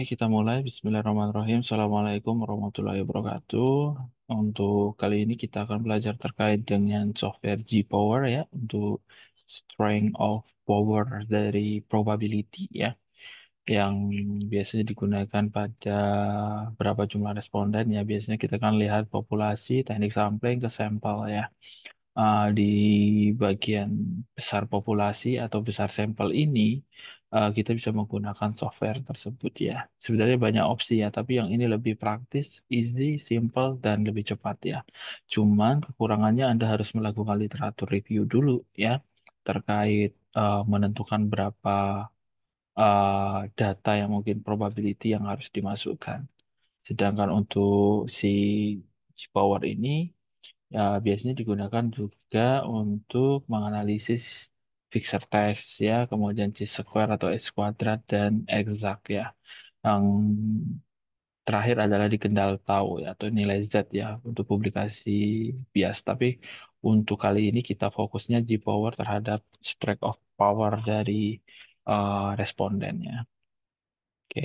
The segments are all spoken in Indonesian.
Oke, kita mulai. Bismillahirrahmanirrahim. Assalamualaikum warahmatullahi wabarakatuh. Untuk kali ini kita akan belajar terkait dengan software G-Power ya, untuk strength of power dari probability ya, yang biasanya digunakan pada berapa jumlah responden ya. Biasanya kita akan lihat populasi, teknik sampling, ke sampel ya. Ah, di bagian besar populasi atau besar sampel ini, Eh, kita bisa menggunakan software tersebut ya. Sebenarnya banyak opsi ya, tapi yang ini lebih praktis, easy, simple, dan lebih cepat ya. Cuman kekurangannya Anda harus melakukan literatur review dulu ya, terkait uh, menentukan berapa uh, data yang mungkin probability yang harus dimasukkan. Sedangkan untuk si G-Power ini ya, biasanya digunakan juga untuk menganalisis fixer test ya, kemudian c square atau s kuadrat dan exact ya. Yang terakhir adalah di kendal tau ya, atau nilai z ya untuk publikasi bias. Tapi untuk kali ini kita fokusnya G power terhadap strike of power dari uh, respondennya. Oke.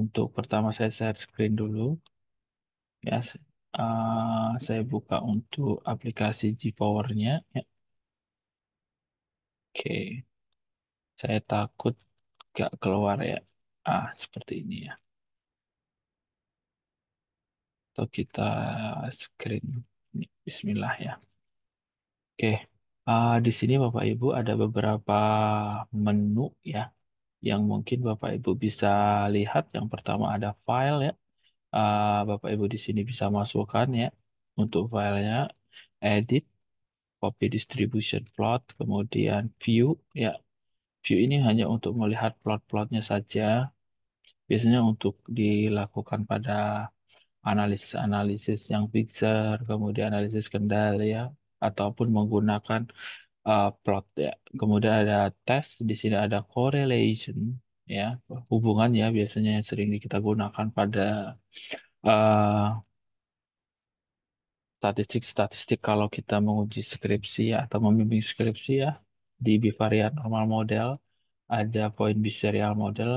Untuk pertama saya share screen dulu. Ya, uh, saya buka untuk aplikasi G powernya ya. Oke, saya takut gak keluar ya. Ah, seperti ini ya. Atau kita screen Bismillah ya. Oke, Uh, di sini Bapak Ibu ada beberapa menu ya yang mungkin Bapak Ibu bisa lihat. Yang pertama ada file ya. Uh, Bapak Ibu di sini bisa masukkan ya untuk filenya edit copy distribution plot, kemudian view. Ya, view ini hanya untuk melihat plot-plotnya saja. Biasanya untuk dilakukan pada analisis-analisis yang fixer, kemudian analisis kendali ya, ataupun menggunakan uh, plot ya. Kemudian ada test, di sini ada correlation ya, hubungan ya biasanya yang sering kita gunakan pada uh, statistik-statistik kalau kita menguji skripsi ya, atau membimbing skripsi ya di bivariat normal model ada point biserial model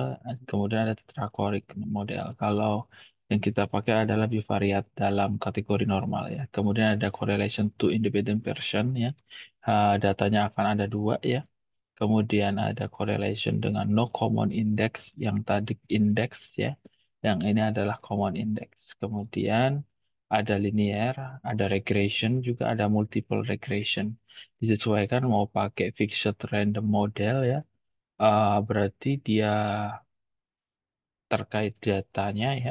kemudian ada tetrachoric model kalau yang kita pakai adalah bivariat dalam kategori normal ya kemudian ada correlation to independent version ya uh, datanya akan ada dua ya kemudian ada correlation dengan no common index yang tadi index ya yang ini adalah common index kemudian ada linear, ada regression, juga ada multiple regression. Disesuaikan mau pakai fixed random model ya, uh, berarti dia terkait datanya ya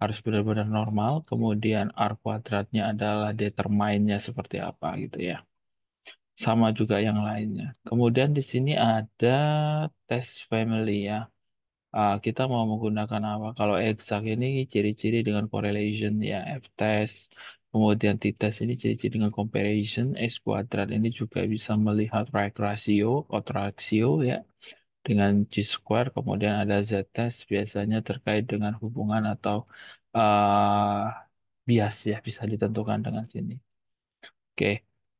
harus benar-benar normal, kemudian R kuadratnya adalah determinnya seperti apa gitu ya. Sama juga yang lainnya. Kemudian di sini ada test family ya uh, kita mau menggunakan apa. Kalau eksak ini ciri-ciri dengan correlation ya, F test, kemudian T test ini ciri-ciri dengan comparison, x kuadrat ini juga bisa melihat right ratio, odd ratio ya, dengan G square, kemudian ada Z test biasanya terkait dengan hubungan atau, uh, bias ya, bisa ditentukan dengan sini. Oke,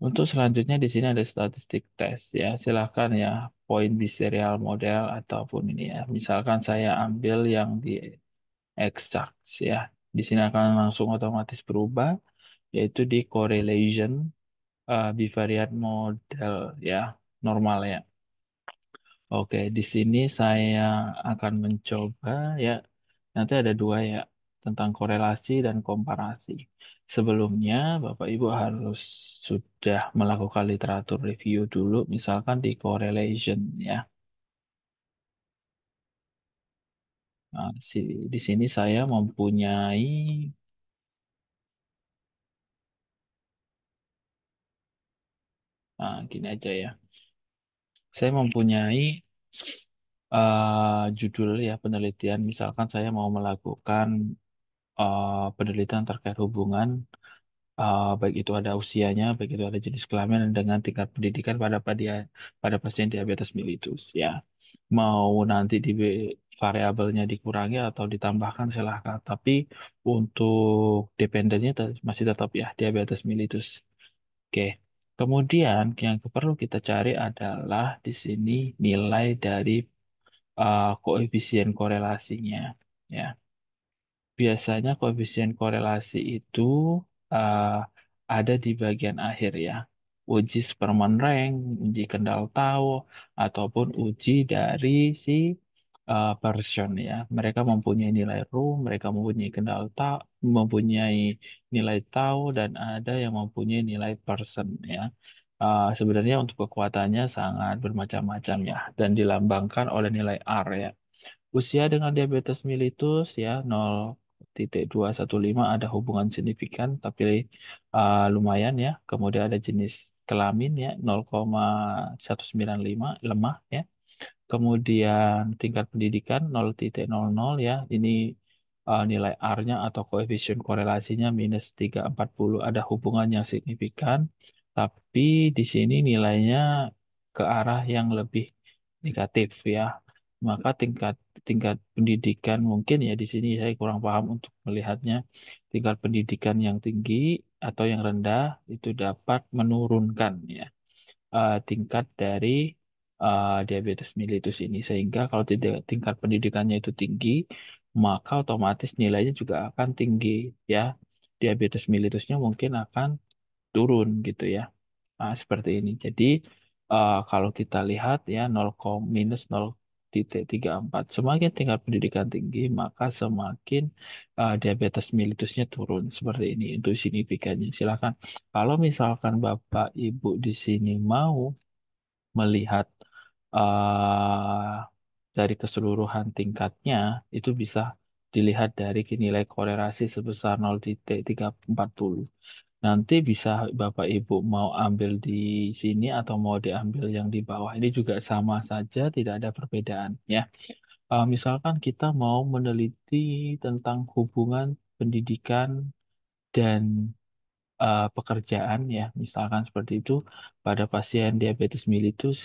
untuk selanjutnya di sini ada statistik test ya, silahkan ya point di serial model ataupun ini ya. Misalkan saya ambil yang di exact ya. Di sini akan langsung otomatis berubah yaitu di correlation uh, eh, bivariate model ya, normal ya. Oke, di sini saya akan mencoba ya. Nanti ada dua ya, tentang korelasi dan komparasi. Sebelumnya, Bapak Ibu harus sudah melakukan literatur review dulu, misalkan di correlation ya. Nah, di sini saya mempunyai Nah, gini aja ya. Saya mempunyai uh, judul ya penelitian. Misalkan saya mau melakukan uh, penelitian terkait hubungan, uh, baik itu ada usianya, baik itu ada jenis kelamin, dengan tingkat pendidikan pada pada pada pasien diabetes mellitus. Ya, mau nanti di variabelnya dikurangi atau ditambahkan silahkan, tapi untuk dependennya masih tetap ya diabetes mellitus. Oke. Kemudian yang perlu kita cari adalah di sini nilai dari uh, koefisien korelasinya ya. Biasanya koefisien korelasi itu uh, ada di bagian akhir ya. Uji Spearman Rank, uji Kendall Tau, ataupun uji dari si uh, person ya. Mereka mempunyai nilai RU, mereka mempunyai Kendall Tau, mempunyai nilai Tau, dan ada yang mempunyai nilai person ya. Uh, sebenarnya untuk kekuatannya sangat bermacam-macam ya, dan dilambangkan oleh nilai R ya usia dengan diabetes mellitus ya 0 0.215 ada hubungan signifikan tapi uh, lumayan ya. Kemudian ada jenis kelamin ya 0,195 lemah ya. Kemudian tingkat pendidikan 0.00 ya. Ini uh, nilai R-nya atau koefisien korelasinya minus 340 ada hubungan yang signifikan tapi di sini nilainya ke arah yang lebih negatif ya maka tingkat tingkat pendidikan mungkin ya di sini saya kurang paham untuk melihatnya tingkat pendidikan yang tinggi atau yang rendah itu dapat menurunkan ya uh, tingkat dari uh, diabetes mellitus ini sehingga kalau tidak tingkat pendidikannya itu tinggi maka otomatis nilainya juga akan tinggi ya diabetes mellitusnya mungkin akan turun gitu ya nah, seperti ini jadi uh, kalau kita lihat ya 0, minus 0, titik 34. Semakin tingkat pendidikan tinggi, maka semakin uh, diabetes militusnya turun. Seperti ini itu signifikannya. Silakan. Kalau misalkan Bapak Ibu di sini mau melihat uh, dari keseluruhan tingkatnya, itu bisa dilihat dari nilai korelasi sebesar 0.340. Nanti bisa Bapak Ibu mau ambil di sini atau mau diambil yang di bawah. Ini juga sama saja, tidak ada perbedaan ya. Uh, misalkan kita mau meneliti tentang hubungan pendidikan dan uh, pekerjaan ya, misalkan seperti itu pada pasien diabetes mellitus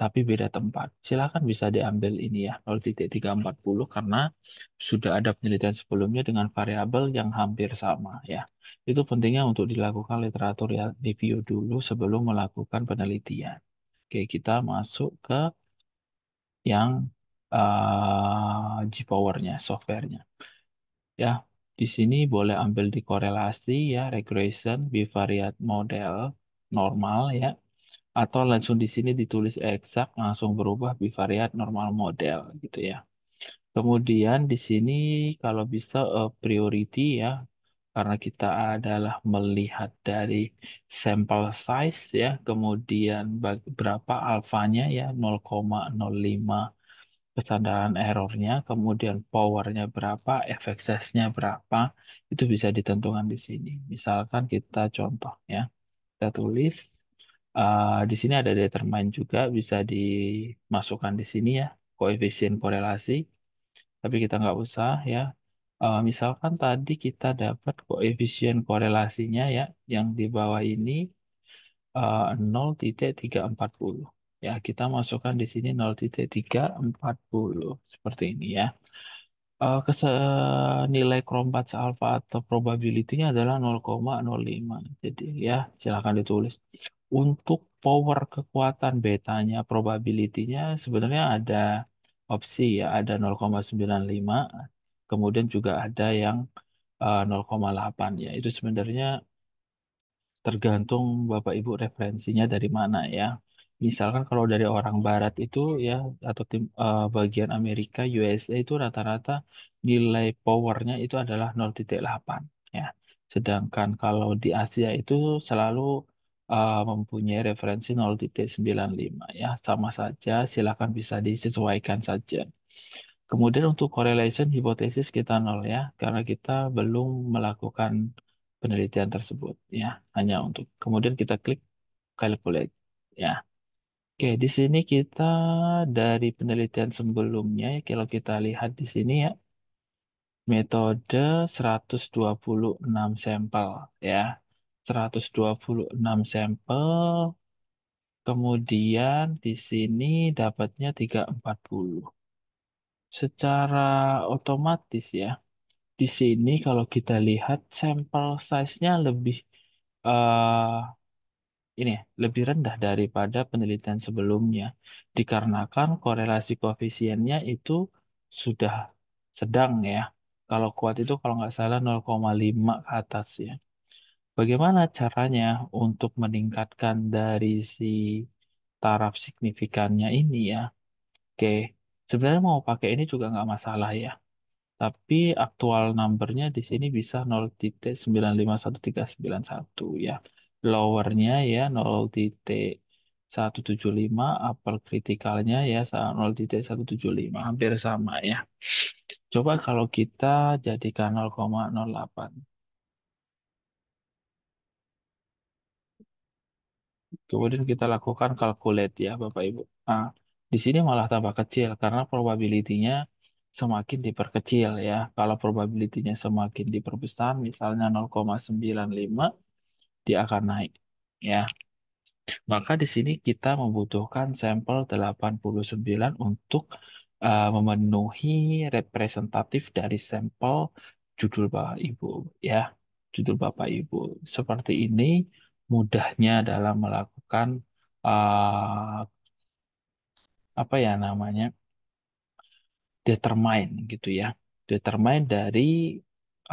tapi beda tempat. Silahkan bisa diambil ini ya 0.340 karena sudah ada penelitian sebelumnya dengan variabel yang hampir sama ya. Itu pentingnya untuk dilakukan literatur ya review dulu sebelum melakukan penelitian. Oke, kita masuk ke yang uh, g powernya, softwarenya. Ya, di sini boleh ambil di korelasi ya, regression, bivariate model normal ya atau langsung di sini ditulis eksak langsung berubah bivariat normal model gitu ya. Kemudian di sini kalau bisa uh, priority ya karena kita adalah melihat dari sample size ya, kemudian berapa alfanya ya 0,05 kesadaran errornya, kemudian powernya berapa, efek size-nya berapa, itu bisa ditentukan di sini. Misalkan kita contoh ya, kita tulis Uh, di sini ada determinan juga bisa dimasukkan di sini ya koefisien korelasi, tapi kita nggak usah ya. Uh, misalkan tadi kita dapat koefisien korelasinya ya yang di bawah ini eh, uh, 0.340. Ya, kita masukkan di sini 0.340 seperti ini ya. Uh, nilai krompat alfa atau probability-nya adalah 0,05. Jadi ya, silahkan ditulis. Untuk power kekuatan betanya, probability-nya sebenarnya ada opsi ya, ada 0,95, kemudian juga ada yang 0,8 eh, ya. Itu sebenarnya tergantung Bapak Ibu referensinya dari mana ya. Misalkan kalau dari orang barat itu ya atau tim uh, bagian Amerika USA itu rata-rata nilai powernya itu adalah 0,8 ya. Sedangkan kalau di Asia itu selalu uh, mempunyai referensi 0.95 ya. Sama saja, silakan bisa disesuaikan saja. Kemudian untuk correlation hipotesis kita nol ya, karena kita belum melakukan penelitian tersebut ya. Hanya untuk kemudian kita klik calculate ya. Oke, di sini kita dari penelitian sebelumnya ya, kalau kita lihat di sini ya metode 126 sampel ya. 126 sampel, kemudian di sini dapatnya 340. Secara otomatis ya, di sini kalau kita lihat sampel size-nya lebih uh, ini lebih rendah daripada penelitian sebelumnya dikarenakan korelasi koefisiennya itu sudah sedang ya. Kalau kuat itu kalau nggak salah 0,5 ke atas ya. Bagaimana caranya untuk meningkatkan dari si taraf signifikannya ini ya? Oke, sebenarnya mau pakai ini juga nggak masalah ya. Tapi aktual numbernya di sini bisa 0.951391 ya. Lowernya ya 0.175, upper criticalnya ya 0.175, hampir sama ya. Coba kalau kita jadikan 0,08. Kemudian kita lakukan calculate ya Bapak Ibu. Nah, di sini malah tambah kecil karena probability-nya semakin diperkecil ya. Kalau probability-nya semakin diperbesar misalnya 0,95 dia akan naik ya. Maka di sini kita membutuhkan sampel 89 untuk uh, memenuhi representatif dari sampel judul Bapak Ibu ya. Judul Bapak Ibu seperti ini mudahnya dalam melakukan uh, apa ya namanya determine gitu ya determine dari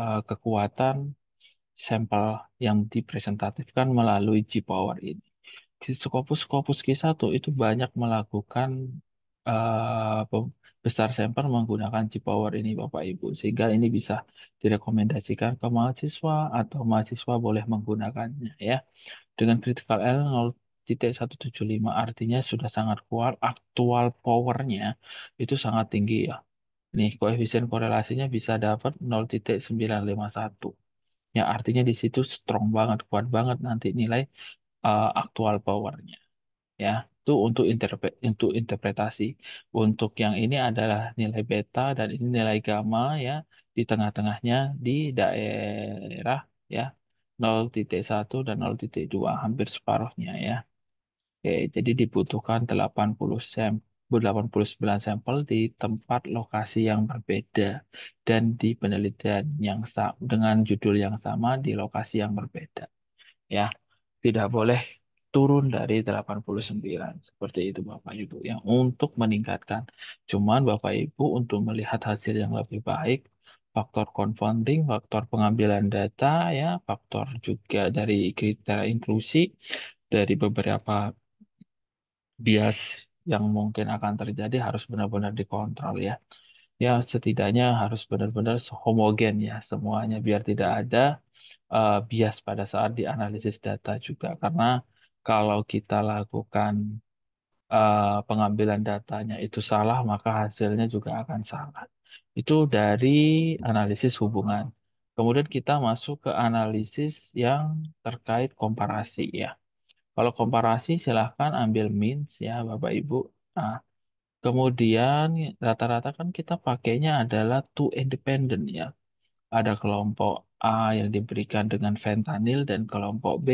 uh, kekuatan sampel yang dipresentasikan melalui G-Power ini. Di Scopus Scopus Q1 itu banyak melakukan uh, besar sampel menggunakan G-Power ini Bapak Ibu. Sehingga ini bisa direkomendasikan ke mahasiswa atau mahasiswa boleh menggunakannya ya. Dengan critical L 0.175 artinya sudah sangat kuat, aktual powernya itu sangat tinggi ya. Nih koefisien korelasinya bisa dapat 0.951. Ya artinya di situ strong banget, kuat banget nanti nilai uh, aktual powernya ya itu untuk interpre untuk interpretasi. Untuk yang ini adalah nilai beta dan ini nilai gamma ya di tengah-tengahnya di daerah ya 0.1 dan 0.2 hampir separuhnya ya. Oke, jadi dibutuhkan 80 sampel 89 sampel di tempat lokasi yang berbeda dan di penelitian yang sama dengan judul yang sama di lokasi yang berbeda. Ya, tidak boleh turun dari 89 seperti itu Bapak Ibu yang untuk meningkatkan cuman Bapak Ibu untuk melihat hasil yang lebih baik faktor confounding, faktor pengambilan data ya, faktor juga dari kriteria inklusi dari beberapa bias yang mungkin akan terjadi harus benar-benar dikontrol ya. Ya setidaknya harus benar-benar homogen ya semuanya biar tidak ada uh, bias pada saat dianalisis data juga karena kalau kita lakukan uh, pengambilan datanya itu salah, maka hasilnya juga akan salah. Itu dari analisis hubungan. Kemudian kita masuk ke analisis yang terkait komparasi ya. Kalau komparasi silahkan ambil means ya Bapak Ibu. Nah, kemudian rata-rata kan kita pakainya adalah two independent ya. Ada kelompok A yang diberikan dengan fentanyl dan kelompok B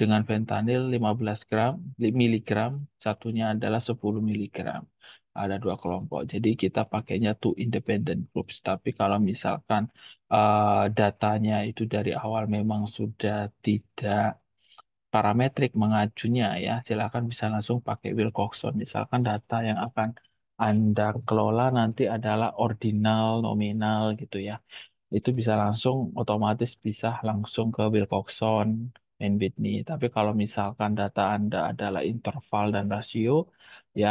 dengan fentanyl 15 gram, miligram, satunya adalah 10 miligram. Ada dua kelompok. Jadi kita pakainya two independent groups. Tapi kalau misalkan uh, datanya itu dari awal memang sudah tidak parametrik mengacunya ya, silakan bisa langsung pakai Wilcoxon. Misalkan data yang akan anda kelola nanti adalah ordinal, nominal gitu ya. Itu bisa langsung otomatis bisa langsung ke Wilcoxon main nih Tapi kalau misalkan data Anda adalah interval dan rasio, ya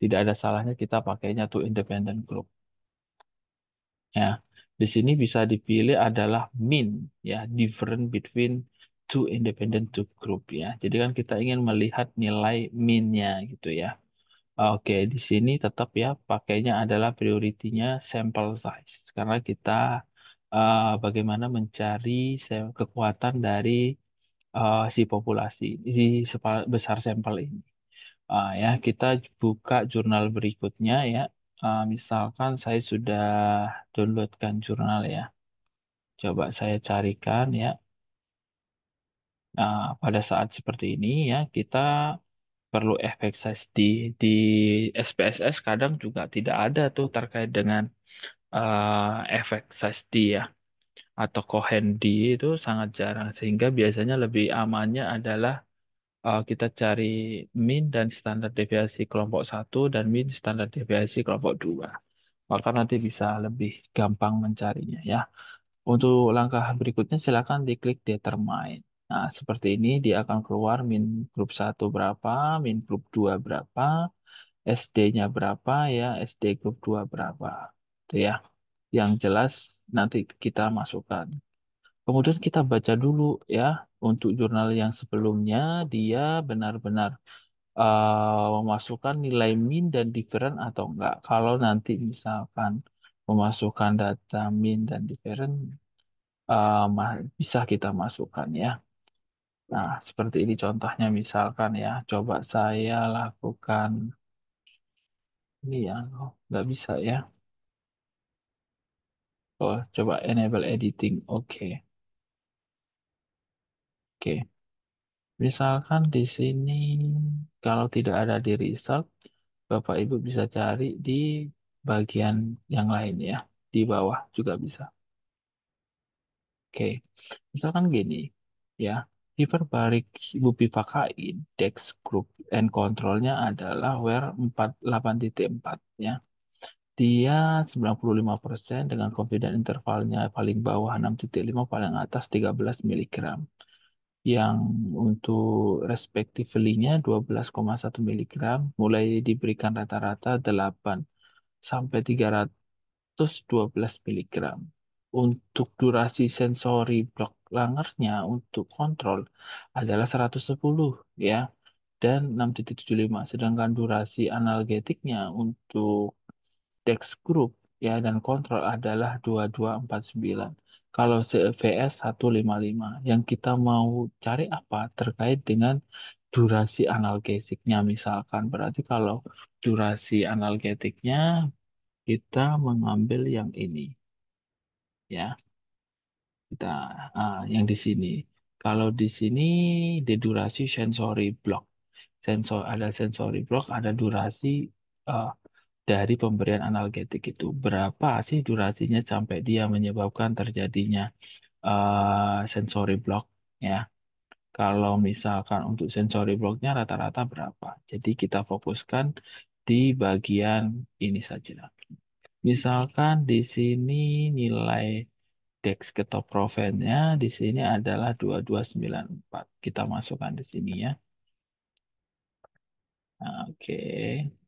tidak ada salahnya kita pakainya to independent group. Ya, di sini bisa dipilih adalah mean, ya different between two independent two group ya. Jadi kan kita ingin melihat nilai minnya gitu ya. Oke, di sini tetap ya pakainya adalah prioritinya sample size karena kita uh, bagaimana mencari kekuatan dari uh, si populasi si besar sampel ini. Uh, ya kita buka jurnal berikutnya ya. Uh, misalkan saya sudah downloadkan jurnal ya. Coba saya carikan ya. Nah, pada saat seperti ini ya kita perlu efek size di di SPSS kadang juga tidak ada tuh terkait dengan uh, efek size D ya atau kohendi itu sangat jarang sehingga biasanya lebih amannya adalah uh, kita cari min dan standar deviasi kelompok satu dan min standar deviasi kelompok dua maka nanti bisa lebih gampang mencarinya ya. Untuk langkah berikutnya silakan diklik determine. Nah, seperti ini dia akan keluar min grup satu berapa, min grup dua berapa, SD-nya berapa ya, SD grup dua berapa. Itu ya. Yang jelas nanti kita masukkan. Kemudian kita baca dulu ya untuk jurnal yang sebelumnya dia benar-benar uh, memasukkan nilai min dan different atau enggak. Kalau nanti misalkan memasukkan data min dan different uh, eh, bisa kita masukkan ya. Nah, seperti ini contohnya misalkan ya. Coba saya lakukan ini ya, nggak oh, bisa ya. Oh, coba enable editing. Oke. Oke. Misalkan di sini kalau tidak ada di result, Bapak Ibu bisa cari di bagian yang lain ya, di bawah juga bisa. Oke. Misalkan gini, ya. Hyperbaric bupivakain, dex group and controlnya adalah where 48.4 ya dia 95% dengan confidence intervalnya paling bawah 6.5 paling atas 13 mg yang untuk respectively-nya 12,1 mg mulai diberikan rata-rata 8 sampai 312 mg. Untuk durasi sensori blok langernya untuk kontrol adalah 110 ya dan 6.75 sedangkan durasi analgetiknya untuk Dex Group ya dan kontrol adalah 2249. Kalau CVS 155 yang kita mau cari apa terkait dengan durasi analgesiknya misalkan berarti kalau durasi analgetiknya kita mengambil yang ini ya kita ah, yang di sini kalau di sini di durasi sensory block sensor ada sensory block ada durasi uh, dari pemberian analgetik itu berapa sih durasinya sampai dia menyebabkan terjadinya uh, eh, sensory block ya. Kalau misalkan untuk sensory blocknya rata-rata berapa. Jadi kita fokuskan di bagian ini saja. Misalkan di sini nilai Dex ketoprofennya di sini adalah 2294. Kita masukkan di sini ya. Nah, oke. Okay.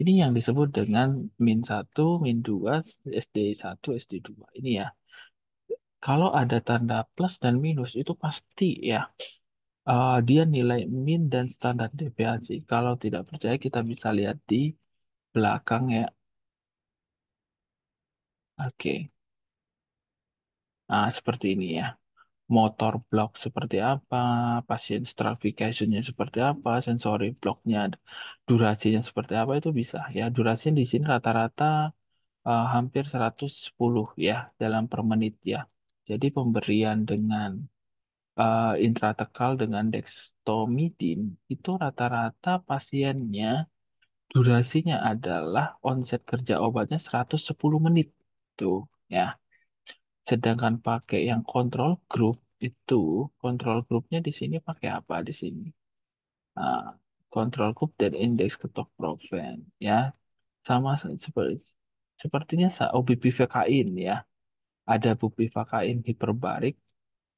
Ini yang disebut dengan min 1, min 2, SD1, SD2. Ini ya. Kalau ada tanda plus dan minus itu pasti ya. Uh, dia nilai min dan standar deviasi. Kalau tidak percaya kita bisa lihat di belakang ya. Oke. Okay. Nah, seperti ini ya motor block seperti apa, pasien stratification seperti apa, sensori blocknya, durasinya seperti apa itu bisa ya. Durasinya di sini rata-rata uh, hampir 110 ya dalam per menit ya. Jadi pemberian dengan uh, intratekal dengan dextomidin itu rata-rata pasiennya durasinya adalah onset kerja obatnya 110 menit tuh ya. Sedangkan pakai yang control group itu control groupnya di sini pakai apa di sini? Nah, control group dan indeks ketok profen ya sama seperti sepertinya OBP oh, ya ada bukti hiperbarik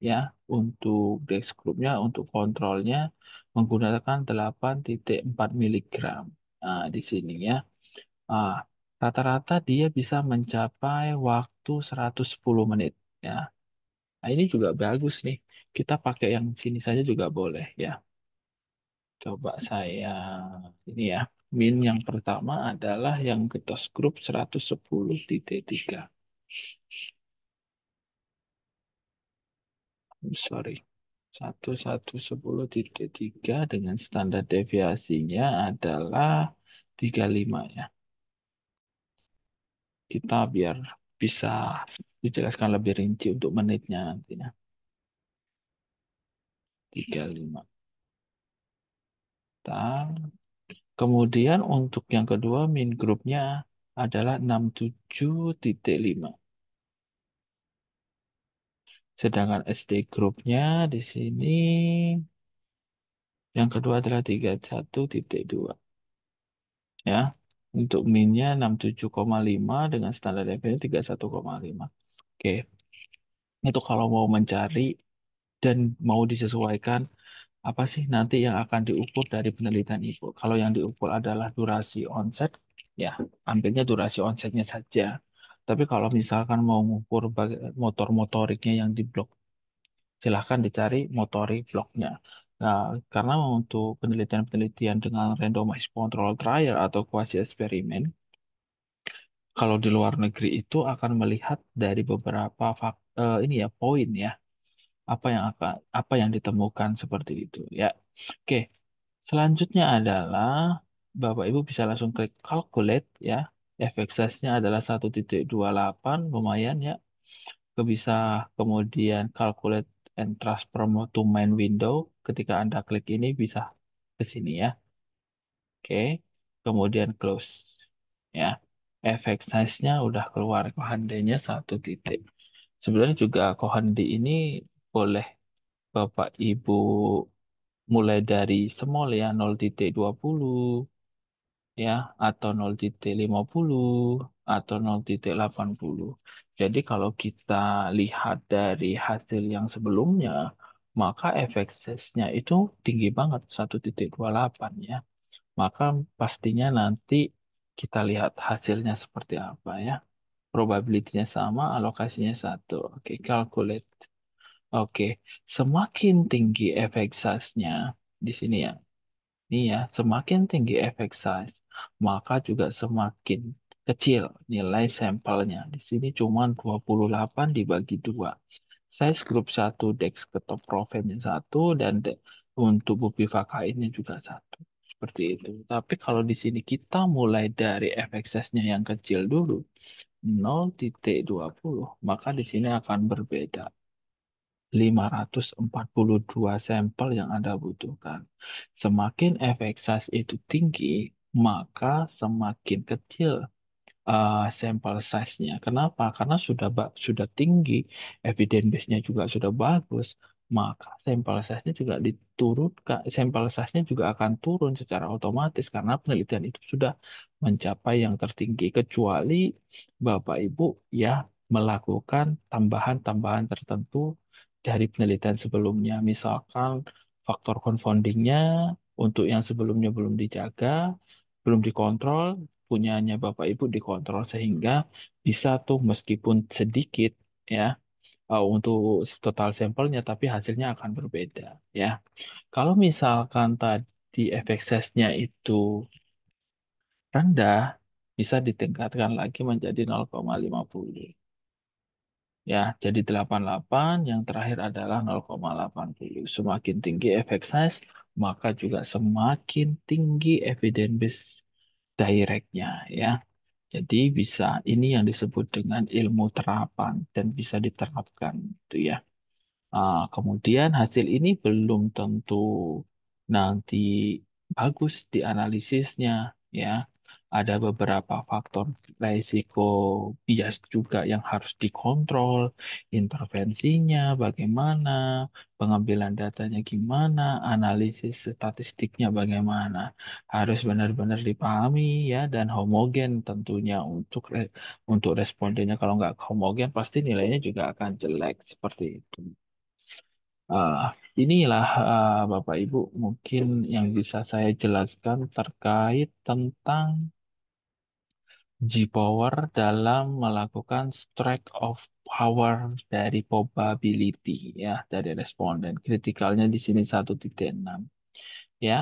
ya untuk dex groupnya untuk kontrolnya menggunakan 8.4 mg nah, di sini ya ah, Rata-rata dia bisa mencapai waktu 110 menit. Ya. Nah, ini juga bagus nih. Kita pakai yang sini saja juga boleh ya. Coba saya ini ya. Min yang pertama adalah yang ketos grup 110.3. Hmm, sorry. titik tiga dengan standar deviasinya adalah 35 ya kita biar bisa dijelaskan lebih rinci untuk menitnya nantinya. 35. Dan Kemudian untuk yang kedua min grupnya adalah 67.5. Sedangkan SD grupnya di sini yang kedua adalah 31.2. Ya. Untuk minnya 67,5 dengan standar deviasi 31,5. Oke. Itu kalau mau mencari dan mau disesuaikan apa sih nanti yang akan diukur dari penelitian itu. Kalau yang diukur adalah durasi onset, ya ambilnya durasi onsetnya saja. Tapi kalau misalkan mau mengukur motor motoriknya yang diblok, silahkan dicari motorik bloknya. Nah, karena untuk penelitian-penelitian dengan randomized control trial atau quasi eksperimen, kalau di luar negeri itu akan melihat dari beberapa fak, eh, ini ya poin ya apa yang akan apa yang ditemukan seperti itu ya. Oke, selanjutnya adalah Bapak Ibu bisa langsung klik calculate ya. Efek size-nya adalah 1.28 lumayan ya. Ke bisa kemudian calculate and transform to main window ketika Anda klik ini bisa ke sini ya. Oke, kemudian close. Ya, efek size-nya udah keluar, kohandenya satu titik. Sebenarnya juga kohandi ini boleh Bapak Ibu mulai dari small ya 0.20 ya atau 0.50 atau 0.80. Jadi kalau kita lihat dari hasil yang sebelumnya maka efek size-nya itu tinggi banget 1.28 ya. Maka pastinya nanti kita lihat hasilnya seperti apa ya. Probability-nya sama, alokasinya satu. Oke, calculate. Oke, semakin tinggi efek size-nya di sini ya. Ini ya, semakin tinggi efek size, maka juga semakin kecil nilai sampelnya. Di sini cuma 28 dibagi 2 saya grup satu profen yang satu dan de untuk bukti ini juga satu seperti itu. Tapi kalau di sini kita mulai dari f nya yang kecil dulu 0.20 maka di sini akan berbeda 542 sampel yang Anda butuhkan. Semakin fxs itu tinggi, maka semakin kecil uh, sampel size-nya. Kenapa? Karena sudah sudah tinggi, evidence base-nya juga sudah bagus, maka sampel size-nya juga diturunkan, sampel size-nya juga akan turun secara otomatis karena penelitian itu sudah mencapai yang tertinggi. Kecuali Bapak Ibu ya melakukan tambahan-tambahan tertentu dari penelitian sebelumnya. Misalkan faktor confounding-nya untuk yang sebelumnya belum dijaga, belum dikontrol, punyanya Bapak Ibu dikontrol sehingga bisa tuh meskipun sedikit ya uh, untuk total sampelnya tapi hasilnya akan berbeda ya. Kalau misalkan tadi efek size-nya itu rendah bisa ditingkatkan lagi menjadi 0,50. Ya, jadi 88 yang terakhir adalah 0,80. Semakin tinggi efek size, maka juga semakin tinggi evidence directnya ya. Jadi bisa ini yang disebut dengan ilmu terapan dan bisa diterapkan itu ya. Nah, kemudian hasil ini belum tentu nanti bagus dianalisisnya ya ada beberapa faktor risiko bias juga yang harus dikontrol, intervensinya bagaimana, pengambilan datanya gimana, analisis statistiknya bagaimana. Harus benar-benar dipahami ya dan homogen tentunya untuk re- untuk respondennya kalau nggak homogen pasti nilainya juga akan jelek seperti itu. Uh, inilah uh, Bapak Ibu mungkin yang bisa saya jelaskan terkait tentang G-Power dalam melakukan strike of power dari probability ya dari responden. Kritikalnya di sini 1.6. Ya.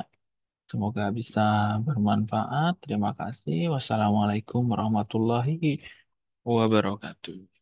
Semoga bisa bermanfaat. Terima kasih. Wassalamualaikum warahmatullahi wabarakatuh.